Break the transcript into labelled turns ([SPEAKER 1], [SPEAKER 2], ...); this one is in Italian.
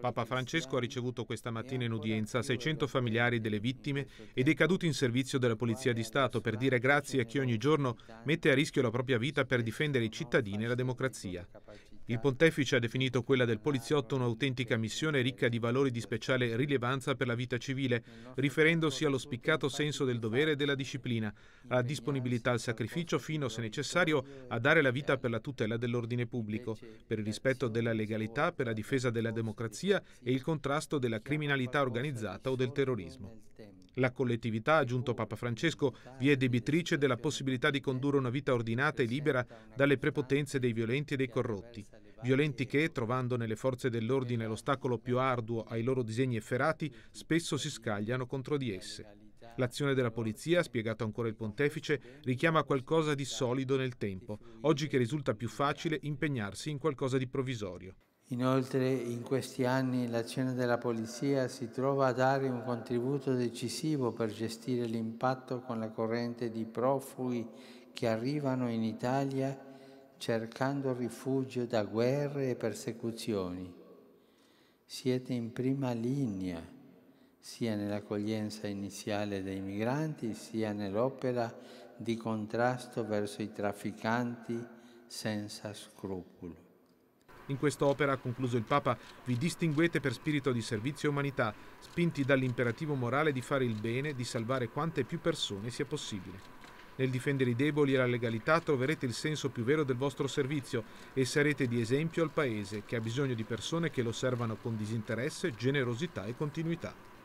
[SPEAKER 1] Papa Francesco ha ricevuto questa mattina in udienza 600 familiari delle vittime e dei caduti in servizio della Polizia di Stato per dire grazie a chi ogni giorno mette a rischio la propria vita per difendere i cittadini e la democrazia. Il pontefice ha definito quella del poliziotto un'autentica missione ricca di valori di speciale rilevanza per la vita civile, riferendosi allo spiccato senso del dovere e della disciplina, alla disponibilità al sacrificio fino, se necessario, a dare la vita per la tutela dell'ordine pubblico, per il rispetto della legalità, per la difesa della democrazia e il contrasto della criminalità organizzata o del terrorismo. La collettività, ha aggiunto Papa Francesco, vi è debitrice della possibilità di condurre una vita ordinata e libera dalle prepotenze dei violenti e dei corrotti violenti che, trovando nelle forze dell'ordine l'ostacolo più arduo ai loro disegni efferati, spesso si scagliano contro di esse. L'azione della polizia, spiegato ancora il pontefice, richiama qualcosa di solido nel tempo, oggi che risulta più facile impegnarsi in qualcosa di provvisorio.
[SPEAKER 2] Inoltre in questi anni l'azione della polizia si trova a dare un contributo decisivo per gestire l'impatto con la corrente di profughi che arrivano in Italia cercando rifugio da guerre e persecuzioni. Siete in prima linea, sia nell'accoglienza iniziale dei migranti, sia nell'opera di contrasto verso i trafficanti senza scrupolo.
[SPEAKER 1] In quest'opera, ha concluso il Papa, vi distinguete per spirito di servizio e umanità, spinti dall'imperativo morale di fare il bene, di salvare quante più persone sia possibile. Nel difendere i deboli e la legalità troverete il senso più vero del vostro servizio e sarete di esempio al Paese, che ha bisogno di persone che lo servano con disinteresse, generosità e continuità.